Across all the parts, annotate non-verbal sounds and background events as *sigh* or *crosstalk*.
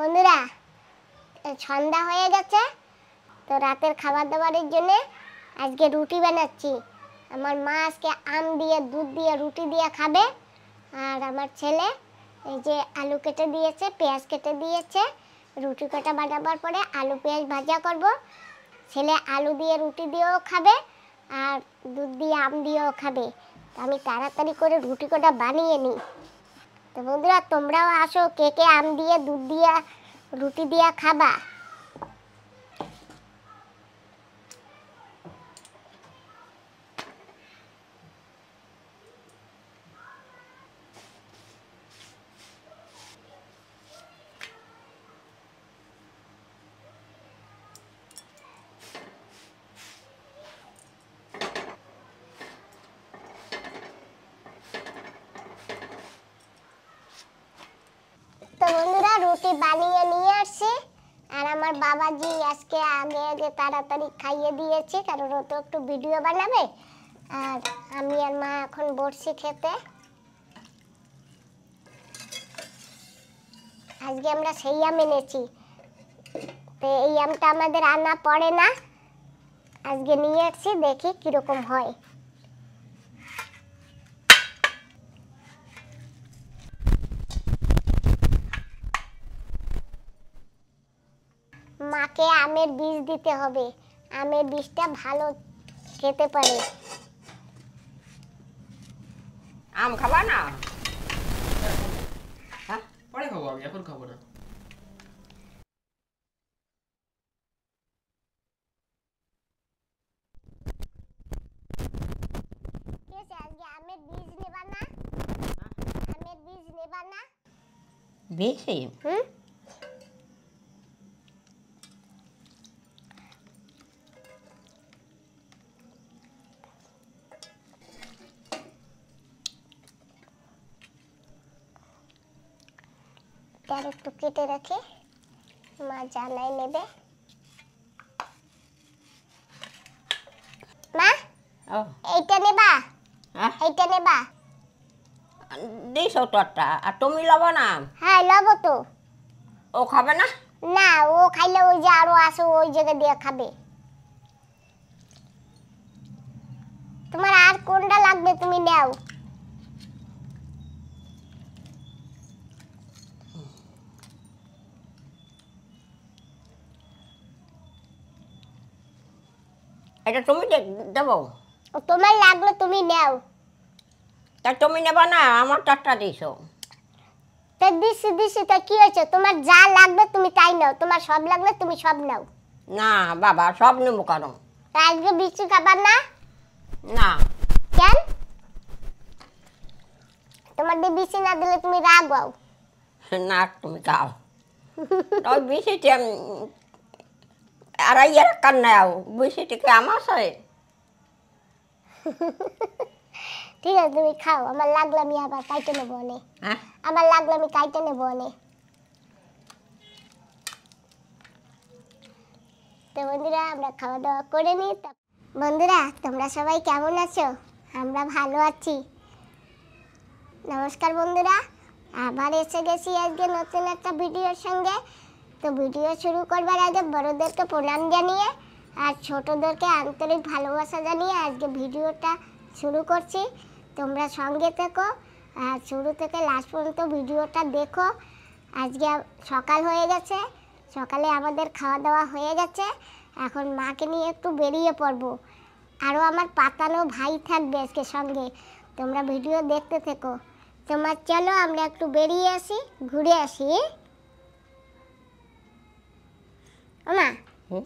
বন্ধুরা সন্ধ্যা হয়ে গেছে তো রাতের খাবার দাবারের জন্য আজকে রুটি বানাচ্ছি আমার মা আজকে আম দিয়ে দুধ দিয়ে রুটি দিয়ে খাবে আর আমার ছেলে এই যে আলু কেটে দিয়েছে পেঁয়াজ কেটে দিয়েছে রুটি কাটা বানাবার পরে আলু পেঁয়াজ ভাজা করব ছেলে আলু দিয়ে রুটি দিয়েও খাবে আর দুধ দিয়ে আম দিয়েও খাবে আমি তাড়াতাড়ি করে রুটি কটা বানিয়ে নিই তো বন্ধুরা তোমরাও আসো কে কে আম দিয়ে দুধ দিয়া রুটি দিয়া খাবা রুটি বানিয়ে নিয়ে আসছি আর আমার বাবাজি আজকে আগে আগে তাড়াতাড়ি খাইয়ে দিয়েছে কারণ ও তো একটু ভিডিও বানাবে আর আমি আর মা এখন বসছি খেতে আজকে আমরা সেই আম এনেছি তো এই আমটা আমাদের আনা পড়ে না আজকে নিয়ে আসছি দেখি কীরকম হয় মাকে আমের বীজ দিতে হবে আমের বীজটা ভালো খেতে পারে আম খাবা না হ্যাঁ, পরে খাবো আমি এখন খাবো না বীজ না হ্যাঁ। হুম তার একটু কেটে রাখি মা জানাই নেবে মা এইটা নেবা এইটা নেবা দিছো তোরটা আর তুমি লব না হ্যাঁ লব তো ও খাবে না না ও খাইলে ওই যে আরো আসো ওই জায়গা দিয়ে খাবে তোমার আর কোনটা লাগবে তুমি নাও এটা তুমি দেবো তোমার লাগলো তুমি নাও তা তুমি নেবো না আমার চারটা দিছো তে দিছি দিছি তা কি হয়েছে তোমার যা লাগবে তুমি তাই নাও তোমার সব লাগলে তুমি সব নাও না বাবা সব নেবো কেন আজকে বিচি খাবার না না কেন তোমার দিয়ে বিচি না দিলে তুমি রাগ হও না তুমি খাও তো বিচিতে ঠিক আছে তুমি খাও আমার আমি আবার কাইটে হ্যাঁ? আমার আমি কাইটে তো বন্ধুরা আমরা খাওয়া দাওয়া করে নিই বন্ধুরা তোমরা সবাই কেমন আছো আমরা ভালো আছি নমস্কার বন্ধুরা আবার এসে গেছি আজকে নতুন একটা ভিডিওর সঙ্গে তো ভিডিও শুরু করবার আগে বড়দেরকে প্রণাম জানিয়ে আর ছোটদেরকে আন্তরিক ভালোবাসা জানিয়ে আজকে ভিডিওটা শুরু করছি তোমরা সঙ্গে থেকো আর শুরু থেকে লাস্ট পর্যন্ত ভিডিওটা দেখো আজকে সকাল হয়ে গেছে সকালে আমাদের খাওয়া দাওয়া হয়ে গেছে এখন মাকে নিয়ে একটু বেরিয়ে পড়বো আরও আমার পাতানো ভাই থাকবে আজকে সঙ্গে তোমরা ভিডিও দেখতে থেকো তোমার চলো আমরা একটু বেরিয়ে আসি ঘুরে আসি আমা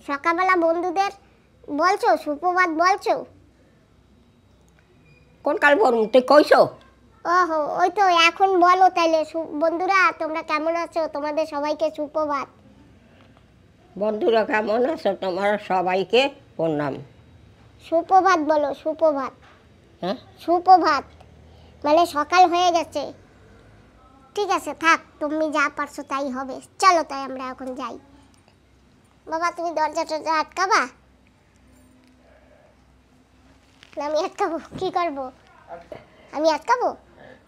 সকালবেলা বন্ধুদের বলছো সুপ্রভাত বলছো কোন কাল বল তুই কইছো ওহো ওই তো এখন বলো তাইলে বন্ধুরা তোমরা কেমন আছো তোমাদের সবাইকে সুপ্রভাত বন্ধুরা কেমন আছো তোমরা সবাইকে প্রণাম সুপ্রভাত বলো সুপ্রভাত হ্যাঁ সুপ্রভাত মানে সকাল হয়ে গেছে ঠিক আছে থাক তুমি যা পারছো তাই হবে চলো তাই আমরা এখন যাই বাবা তুমি দরজা টরজা আটকাবা না আমি আটকাবো কি করবো আমি আটকাবো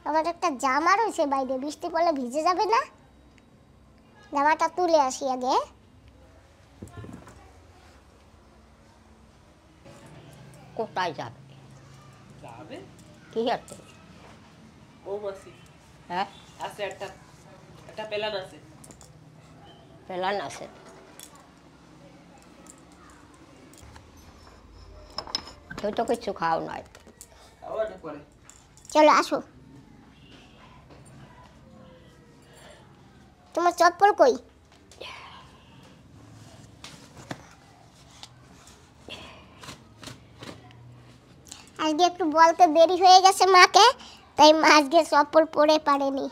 আমার একটা জামা রয়েছে বাইরে বৃষ্টি পড়লে ভিজে যাবে না জামাটা তুলে আসি আগে কোথায় যাবে কি আছে ও হ্যাঁ আছে আছে আছে હું কিছু খাও নয় નહીં চলো আসো তোমার চপ্পল কই আজকে একটু বলতে দেরি হয়ে গেছে মাকে তাই মা আজকে চপ্পল পরে পারেনি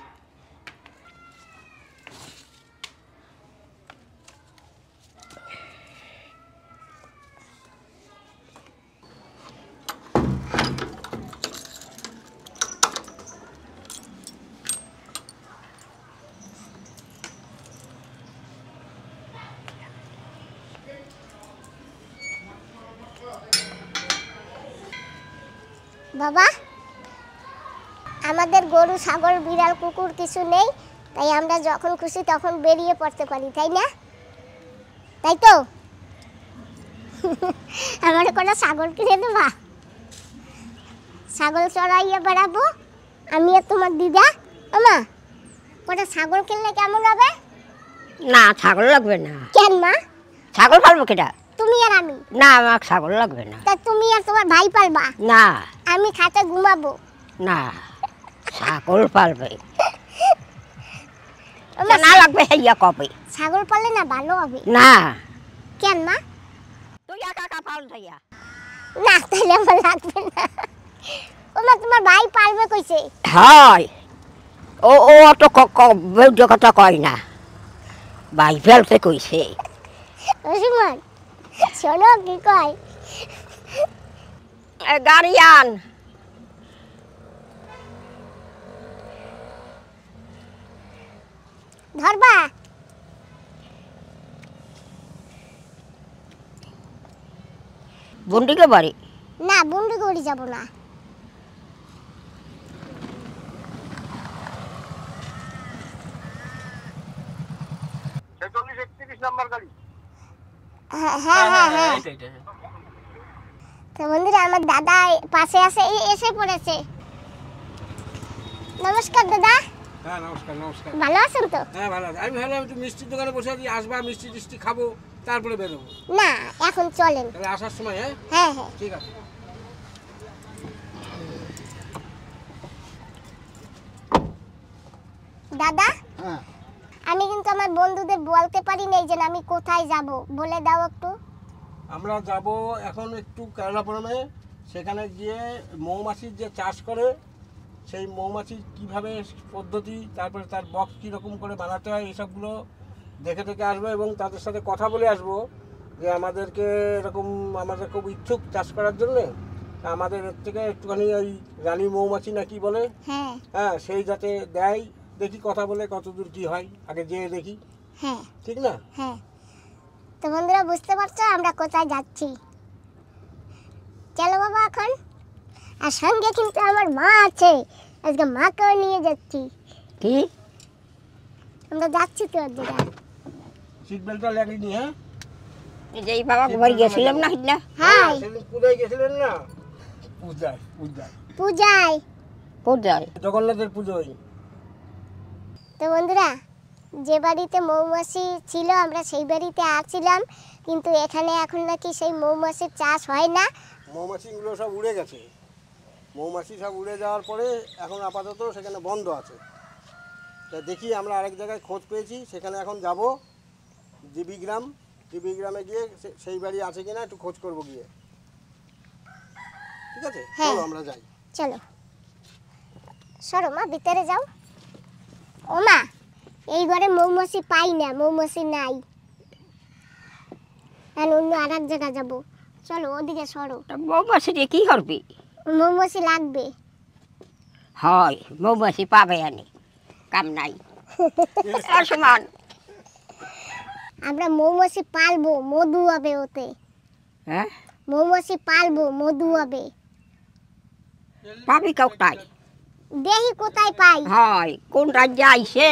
বাবা আমাদের গরু ছাগল বিড়াল কুকুর কিছু নেই তাই আমরা যখন খুশি তখন বেরিয়ে পড়তে পারি তাই না তাই তো *laughs* আমার কোনো ছাগল কিনে দেবা ছাগল চড়াইয়ে বেড়াবো আমি আর তোমার দিদা ওমা কটা ছাগল কিনলে কেমন হবে না ছাগল লাগবে না কেন মা ছাগল পালবো কেটা তুমি আর আমি না আমার ছাগল লাগবে না তা তুমি আর তোমার ভাই পালবা না আমি খাতা ঘুমাবো না ছাগল পালবে না লাগবে হেয়া কবে ছাগল পালে না ভালো হবে না কেন মা তুই একা একা পাল ভাইয়া না তাহলে আমার লাগবে না ওমা তোমার ভাই পালবে কইছে হয় ও ও অত বৈধ কথা কয় না ভাই ফেলতে কইছে চলো কি কয় guardian धरबा বুন্ডি কে বাড়ি না বুন্ডি গড়ি যাব না ছেচল্লিশ একত্রিশ নাম্বার গাড়ি হ্যাঁ হ্যাঁ হ্যাঁ মন্দিরে আমার দাদা পাশে আসে এসে পড়েছে নমস্কার দাদা হ্যাঁ, নমস্কার ভালো আছেন তো হ্যাঁ, ভালো আমি মিষ্টির মিষ্টি টিষ্টি খাবো তারপরে বেরোবো এখন চলেন আসার সময় হ্যাঁ হ্যাঁ হ্যাঁ ঠিক আছে দাদা হ্যাঁ। আমি কিন্তু আমার বন্ধুদের বলতে পারি নাই যে আমি কোথায় যাব বলে দাও একটু আমরা যাব এখন একটু কেরলাপুরমে সেখানে গিয়ে মৌমাছির যে চাষ করে সেই মৌমাছির কিভাবে পদ্ধতি তারপরে তার বক্স কীরকম করে বানাতে হয় এইসবগুলো দেখে দেখে আসবো এবং তাদের সাথে কথা বলে আসবো যে আমাদেরকে এরকম আমাদের খুব ইচ্ছুক চাষ করার জন্যে আমাদের এর থেকে একটুখানি ওই রানী মৌমাছি না কি বলে হ্যাঁ।, হ্যাঁ সেই যাতে দেয় দেখি কথা বলে কতদূর কি হয় আগে যেয়ে দেখি হ্যাঁ। ঠিক না হ্যাঁ তো বন্ধুরা বুঝতে পারছো আমরা কোথায় যাচ্ছি চলো বাবা এখন আর সঙ্গে কিন্তু আমার মা আছে আজকে মাকেও নিয়ে যাচ্ছি কি আমরা যাচ্ছি তো দিদা সিট বেল্টটা লাগিয়ে নি হ্যাঁ যেই বাবা ঘর গেছিলাম না হিনা হ্যাঁ পূজায় গেছিলেন না পূজায় পূজায় পূজায় পূজায় জগন্নাথের পুজোয় তো বন্ধুরা যে বাড়িতে মৌমাছি ছিল আমরা সেই বাড়িতে আসছিলাম কিন্তু এখানে এখন নাকি সেই মৌমাছির চাষ হয় না মৌমাছিগুলো সব উড়ে গেছে মৌমাছি সব উড়ে যাওয়ার পরে এখন আপাতত সেখানে বন্ধ আছে তা দেখি আমরা আরেক জায়গায় খোঁজ পেয়েছি সেখানে এখন যাব ডিবি গ্রামে গিয়ে সেই বাড়ি আছে কিনা একটু খোঁজ করব গিয়ে ঠিক আছে হ্যাঁ। চলো আমরা যাই চলো সরো মা ভিতরে যাও ও মা এই ঘরে মৌমাছি পাই না মৌমাছি নাই এখন অন্য আর এক জায়গা যাবো চলো ওদিকে সরো মৌমাছি দিয়ে কি করবি মৌমাছি লাগবে হয় মৌমাছি পাবে আনি কাম নাই *laughs* সমান আমরা মৌমাছি পালবো মধু হবে ওতে হ্যাঁ মৌমাছি পালবো মধু হবে পাবি কোথায় দেখি কোথায় পাই হয় কোন রাজ্যে আইসে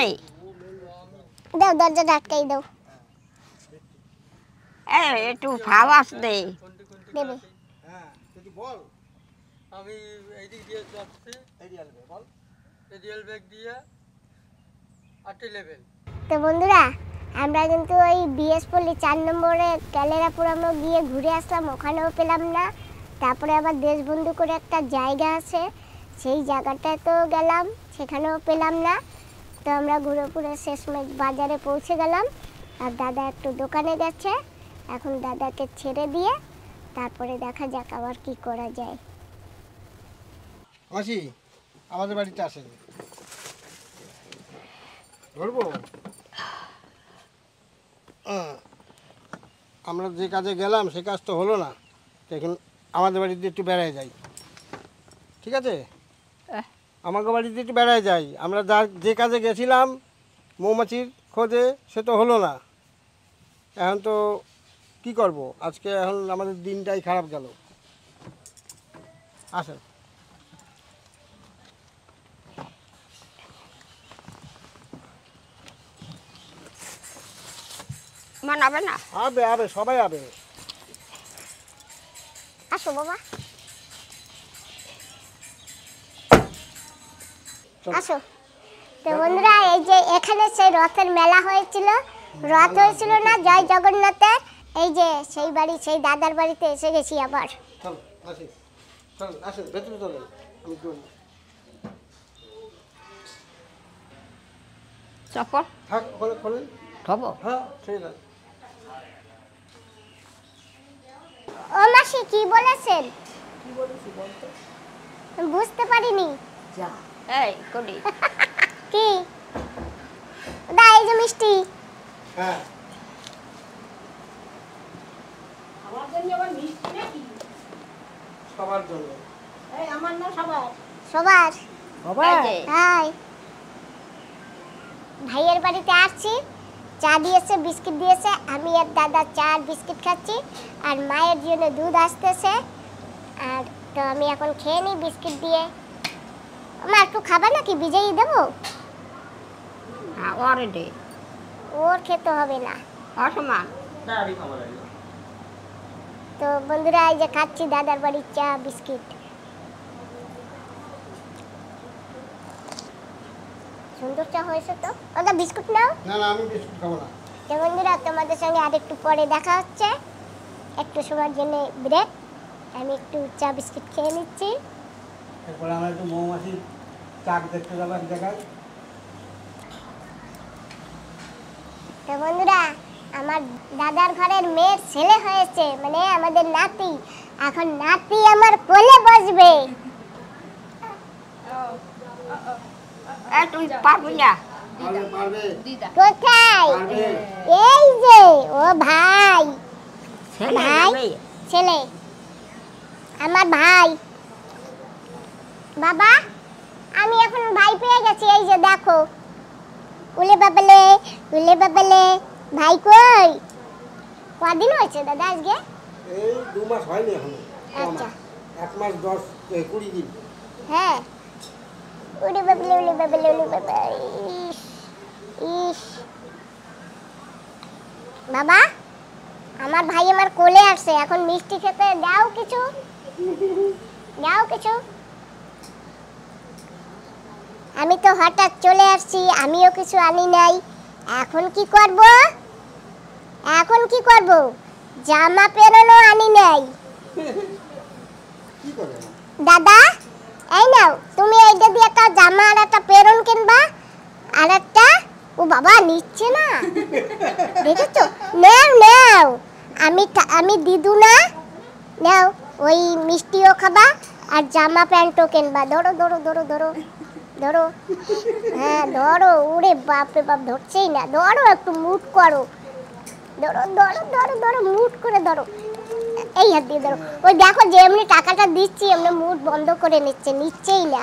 দাও দরজাটা আটকাই দাও একটু দেবে হ্যাঁ, বন্ধুরা আমরা কিন্তু ওই বিএস পল্লী চার নম্বরে ক্যালেরাপুরামও গিয়ে ঘুরে আসলাম ওখানেও পেলাম না তারপরে আবার দেশবন্ধু করে একটা জায়গা আছে সেই জায়গাটায় তো গেলাম সেখানেও পেলাম না তো আমরা ঘুরে ঘুরে শেষমেশ বাজারে পৌঁছে গেলাম আর দাদা একটু দোকানে গেছে এখন দাদাকে ছেড়ে দিয়ে তারপরে দেখা যাক আবার কি করা যায় আসি আমাদের বাড়িতে আসেন ধরবো আমরা যে কাজে গেলাম সে কাজ তো হলো না এখন আমাদের বাড়িতে একটু বেড়ায় যাই ঠিক আছে আমাকে বাড়িতে একটু বেড়ায় যাই আমরা যা যে কাজে গেছিলাম মৌমাছির খোঁজে সে তো হলো না এখন তো কি করব আজকে এখন আমাদের দিনটাই খারাপ গেল আসেন মানাবে না হবে হবে সবাই আবে আসো বাবা আসো তো বন্ধুরা এই যে এখানে সেই রথের মেলা হয়েছিল রথ হয়েছিল না জয় জগন্নাথের এই যে সেই বাড়ি সেই দাদার বাড়িতে এসে গেছি আবার হ্যাঁ, ও মাসি কি বলেছেন বুঝতে পারিনি যা এই কোডি *laughs* কি দাই যে মিষ্টি হ্যাঁ। ভাইয়ের বাড়িতে আসছি চা দিয়েছে বিস্কিট দিয়েছে আমি আর দাদা চা আর বিস্কিট খাচ্ছি আর মায়ের জন্য দুধ আসতেছে আর তো আমি এখন খেয়ে নিই বিস্কিট দিয়ে মা একটু খাবা নাকি ভিজাই দেবো ওর খেতে হবে না তো বন্ধুরা এই যে খাচ্ছি দাদার বাড়ির চা বিস্কিট সুন্দর চা হয়েছে তো ওটা বিস্কুট নাও না না আমি বিস্কুট খাবো না তো বন্ধুরা তোমাদের সঙ্গে আর একটু পরে দেখা হচ্ছে একটু সময়ের জন্য ব্রেক আমি একটু চা বিস্কিট খেয়ে নিচ্ছি তারপরে আমার একটু মৌমাছির চাক দেখতে যাবো এক জায়গায় বন্ধুরা আমার দাদার ঘরের মেয়ের ছেলে হয়েছে মানে আমাদের নাতি এখন নাতি আমার কোলে বসবে কোথায় এই যে ও ভাই ভাই ছেলে আমার ভাই বাবা আমি এখন ভাই পেয়ে গেছি এই যে দেখো উলে বাবলে উলে বাবলে ভাই কই কদিন হয়েছে দাদা আজকে এই দু মাস হয়নি এখন আচ্ছা এক মাস দশ কুড়ি দিন হ্যাঁ উলে বাবলে উলে বাবলে উলে বাবা ইস ইস বাবা আমার ভাই আমার কোলে আসছে এখন মিষ্টি খেতে দাও কিছু দাও কিছু আমি তো হঠাৎ চলে আসছি আমিও কিছু আনি নাই এখন কি করব এখন কি করব জামা পেরোনো আনি নাই দাদা এই নাও তুমি এই দিদি একটা জামা আর একটা পেরন কিনবা আর একটা ও বাবা নিচ্ছে না দেখেছো নেও নেও আমি আমি দিদু না নাও ওই মিষ্টিও খাবা আর জামা প্যান্টও কিনবা ধরো ধরো ধরো ধরো ধরো হ্যাঁ ধরো ওরে বাপরে বাপ ধরছেই না ধরো একটু মুট করো ধরো ধরো ধরো ধরো মুট করে ধরো এই হাত দিয়ে ধরো ওই দেখো যে এমনি টাকাটা দিচ্ছি এমনি মুট বন্ধ করে নিচ্ছে নিচ্ছেই না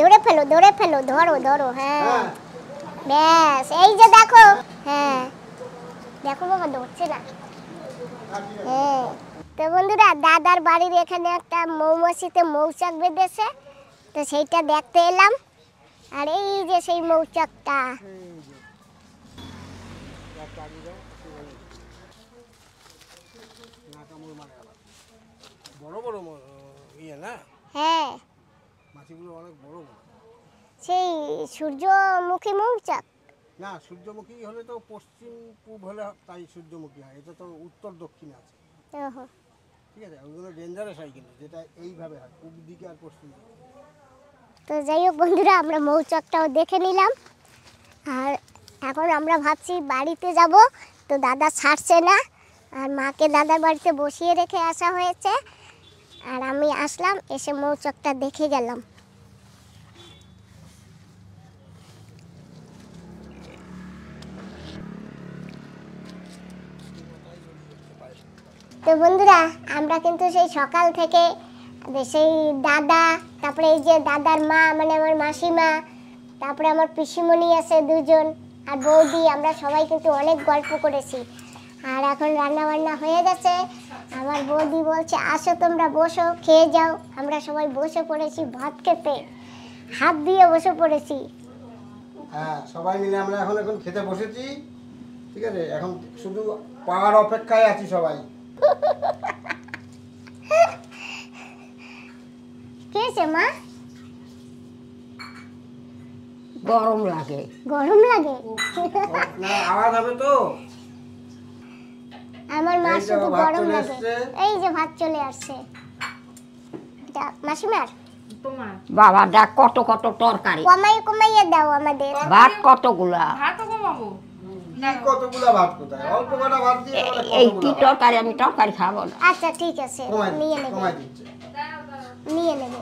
ধরে ফেলো ধরে ফেলো ধরো ধরো হ্যাঁ।, হ্যাঁ ব্যাস এই যে দেখো হ্যাঁ দেখো বাবা ধরছে না হ্যাঁ তো বন্ধুরা দাদার বাড়ির এখানে একটা মৌমাছিতে মৌচাক বেঁধেছে তো সেইটা দেখতে এলাম আর এই যে সেই মৌচাকটা বড় বড় ইয়ে না হ্যাঁ মাছিগুলো অনেক বড় বড় সেই সূর্যমুখী মৌচাক না সূর্যমুখী হলে তো পশ্চিম পূব হলে তাই সূর্যমুখী হয় এটা তো উত্তর দক্ষিণ আছে ঠিক আছে ওইগুলো ডেঞ্জারাস হয় কিন্তু যেটা এইভাবে হয় পূব দিকে আর পশ্চিম দিকে তো যাই হোক বন্ধুরা আমরা মৌচকটাও দেখে নিলাম আর এখন আমরা ভাবছি বাড়িতে যাব তো দাদা ছাড়ছে না আর মাকে দাদার বাড়িতে বসিয়ে রেখে আসা হয়েছে আর আমি আসলাম এসে মৌচকটা দেখে গেলাম তো বন্ধুরা আমরা কিন্তু সেই সকাল থেকে সেই দাদা তারপরে এই যে দাদার মা মানে আমার মাসিমা তারপরে আমার পিসিমণি আছে দুজন আর বৌদি আমরা সবাই কিন্তু অনেক গল্প করেছি আর এখন রান্না বান্না হয়ে গেছে আমার বৌদি বলছে আসো তোমরা বসো খেয়ে যাও আমরা সবাই বসে পড়েছি ভাত খেতে হাত দিয়ে বসে পড়েছি হ্যাঁ, সবাই মিলে আমরা এখন এখন খেতে বসেছি ঠিক আছে এখন শুধু পাওয়ার অপেক্ষায় আছি সবাই *laughs* হয়েছে মা গরম লাগে গরম লাগে আওয়াজ হবে তো আমার মা শুধু গরম লাগে এই যে ভাত চলে আসছে মাসিমার বাবা দেখ কত কত তরকারি কমাই কমাইয়ে দাও আমাদের ভাত কতগুলা ভাত কমাবো কতগুলা ভাত কোথায় অল্প কটা ভাত দিয়ে এই কি তরকারি আমি তরকারি খাবো না আচ্ছা ঠিক আছে নিয়ে নেবে নিয়ে নেবে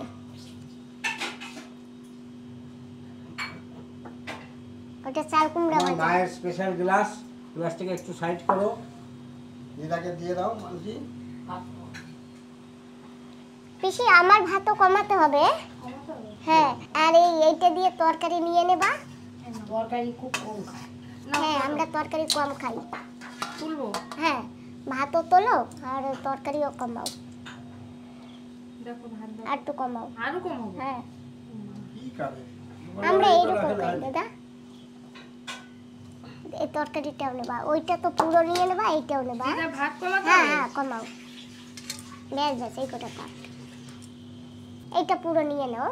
ওটা চাল কুমড়া ভাজা মায়ের স্পেশাল গ্লাস প্লাস্টিকে একটু সাইড করো এটাকে দিয়ে দাও মালজি পিসি আমার ভাত তো কমাতে হবে হ্যাঁ আর এই এইটা দিয়ে তরকারি নিয়ে নেবা হ্যাঁ, তরকারি খুব কম খাই হ্যাঁ আমরা তরকারি কম খাই তুলবো হ্যাঁ ভাতও তোলো আর তরকারিও কমাও আর তো কমাও আরো কমাও হ্যাঁ আমরা এইরকম খাই দাদা এই তরকারিটাও নেবা ওইটা তো পুরো নিয়ে নেবা এইটাও নেবা হ্যাঁ হ্যাঁ কমাও এই কটা এইটা পুরো নিয়ে নাও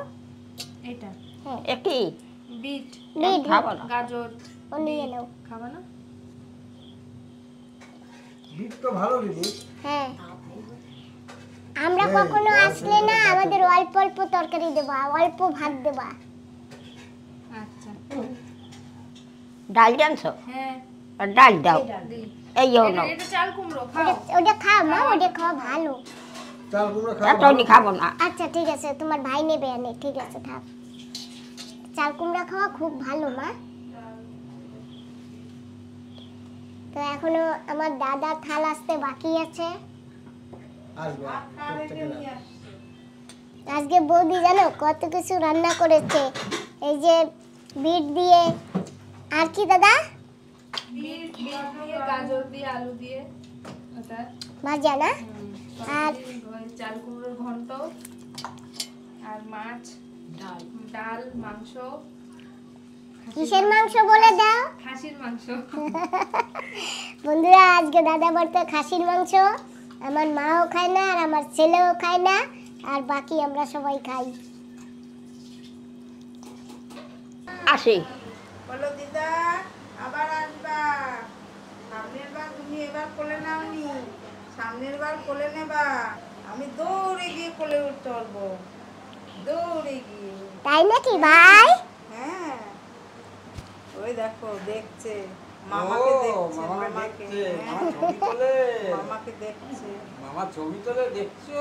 হ্যাঁ। হ্যাঁ। হ্যাঁ, আমরা কখনো আসলে না আমাদের অল্প অল্প তরকারি দেবা অল্প ভাত দেবা ডাল জানছ হ্যাঁ। ডাল দাও এই যাও নাও ওটা খাও মা ওটা খাও ভালো চাল কুমড়ো খাও আমি খাবো না আচ্ছা ঠিক আছে তোমার ভাই নেবে আনে ঠিক আছে খাও চাল কুমড়া খাওয়া খুব ভালো মা তো এখনো আমার দাদা থাল আসতে বাকি আছে আজকে বৌদি জানো কত কিছু রান্না করেছে এই যে বিট দিয়ে আর কি দাদা গাজর দিয়ে ভাজা না আর চাল কুমড়োর ঘন্ট আর মাছ ডাল মাংস কিসের মাংস বলে দাও খাসির মাংস *laughs* বন্ধুরা আজকে দাদা বলতে খাসির মাংস আমার মাও খায় না আর আমার ছেলেও খায় না আর বাকি আমরা সবাই খাই আসি বলো দিদা আবার আসবা সামনের বার তুমি এবার কোলে নাওনি সামনের বার কোলে নেবা আমি দৌড়ে গিয়ে কোলে উঠতে পারবো দৌড়ে গিয়ে তাই নাকি ভাই হ্যাঁ ওই দেখো দেখছে মামাকে দেখছে মামাকে দেখছে হ্যাঁ। মামাকে দেখছে মামা ছবি তোলে দেখছো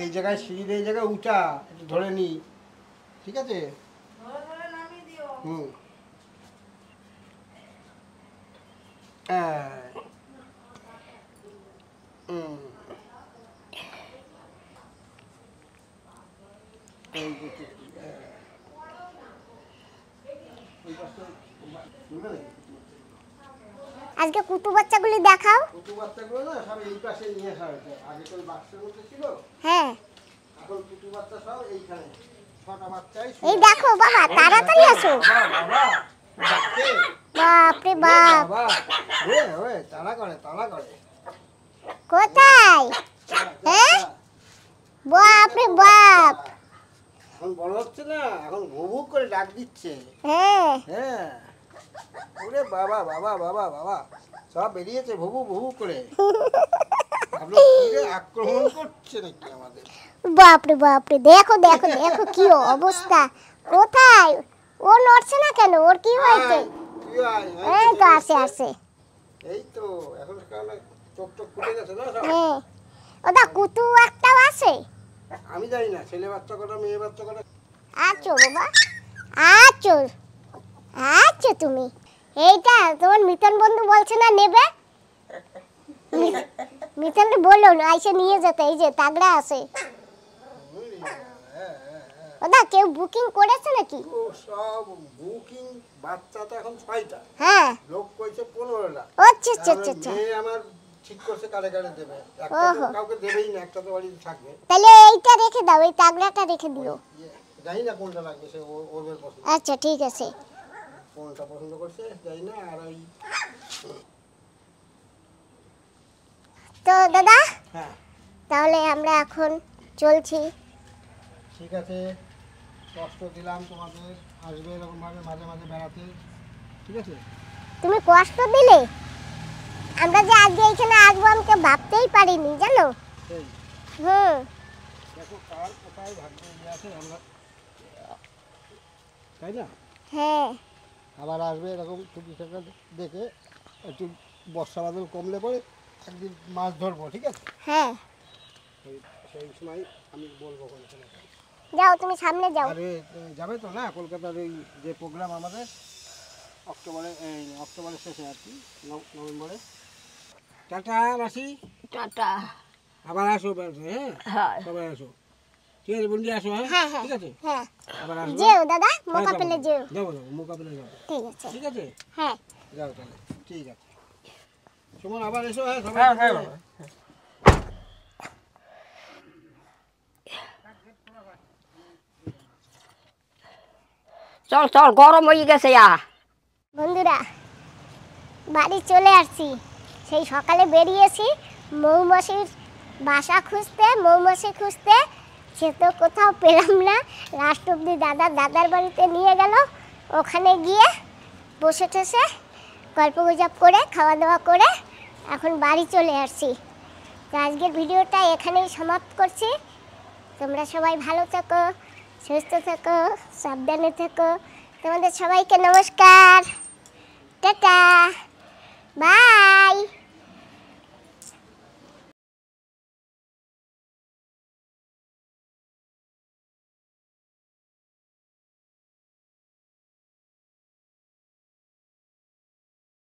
এই জায়গায় সিঁড়ির এই জায়গায় উঁচা একটু ধরে নিই ঠিক আছে হুম you. হ্যাঁ। আজকে কুটু বাচ্চাগুলি দেখাও কুটু বাচ্চাগুলো না সব এই পাশে নিয়ে আসা হয়েছে আগে তো বাক্সের মধ্যে ছিল হ্যাঁ এখন কুটু বাচ্চা সব এইখানে ছটা বাচ্চাই এই দেখো বাবা তাড়াতাড়ি আসো বাবা বাপ রে বাপ ওই ওই তাড়া করে তাড়া করে কোথায় হ্যাঁ বাপ রে বাপ এখন বড় হচ্ছে না এখন ভুভু করে ডাক দিচ্ছে হ্যাঁ হ্যাঁ ওরে বাবা বাবা বাবা বাবা সব বেরিয়েছে ভবু ভবু করে বাপরে বাপরে দেখো দেখো দেখো কি অবস্থা কোথায় ও নড়ছে না কেন ওর কি হয়েছে এই তো আসে আসে এখন ফুটে গেছে না হ্যাঁ। কুতু একটাও আছে আমি ছেলে বাচ্চা মেয়ে বাচ্চা আছো বাবা আছো আচ্ছা তুমি এইটা তোমার মিতন বন্ধু বলছে না নেবে মিতন বললো না আইসে নিয়ে যেতে এই যে তাগড়া আছে দাদা কেউ বুকিং করেছে নাকি ও সব বুকিং বাচ্চা তো এখন ছয়টা হ্যাঁ লোক কইছে 15 লাখ আচ্ছা আচ্ছা আচ্ছা, আচ্ছা। আমার ঠিক করছে কালে কালে দেবে একটা কাউকে দেবেই না একটা তো বাড়ি থাকবে তাহলে এইটা রেখে দাও এই তাগড়াটা রেখে দিও জানি না কোনটা লাগবে সে ওদের পছন্দ আচ্ছা ঠিক আছে কোনটা পছন্দ করছে যাই না আর ওই তো দাদা হ্যাঁ তাহলে আমরা এখন চলছি ঠিক আছে কষ্ট দিলাম তোমাদের আসবে এরকম ভাবে মাঝে মাঝে বেড়াতে ঠিক আছে তুমি কষ্ট দিলে আমরা যে আজকে এখানে আসবো আমাকে ভাবতেই পারিনি জানো হুম দেখো কোথায় ভাগ্য ইয়ে আছে আমরা তাই না হ্যাঁ আবার আসবে এরকম ছুটি টাকা দেখে একটু বর্ষা বাদল কমলে পরে একদিন মাছ ধরবো ঠিক আছে হ্যাঁ সেই সময় আমি বলবো যাও তুমি সামনে যাও আরে যাবে তো না কলকাতার এই যে প্রোগ্রাম আমাদের অক্টোবরে অক্টোবরের শেষে আর কি নভেম্বরে টাটা মাসি টাটা আবার আসো হ্যাঁ সবাই আসো ঠিক আছে বন্ধু আসো হ্যাঁ? হ্যাঁ, হ্যাঁ ঠিক আছে হ্যাঁ যেও দাদা হ্যাঁ, যেও যাবো যাবো যাবো ঠিক আছে ঠিক আছে হ্যাঁ যাও তাহলে ঠিক আছে সুমন আবার এসো হ্যাঁ সবাই হ্যাঁ হ্যাঁ চল চল গরম হয়ে গেছে বন্ধুরা বাড়ি চলে আসছি সেই সকালে বেরিয়েছি মৌমাছির বাসা খুঁজতে মৌমাছি খুঁজতে সে তো কোথাও পেলাম না লাস্ট অব্দি দাদা দাদার বাড়িতে নিয়ে গেল ওখানে গিয়ে বসে ঠেসে গল্প গুজব করে খাওয়া দাওয়া করে এখন বাড়ি চলে আসছি তো আজকের ভিডিওটা এখানেই সমাপ্ত করছি তোমরা সবাই ভালো থাকো সুস্থ থাকো সাবধানে থাকো তোমাদের সবাইকে নমস্কার টাটা বাই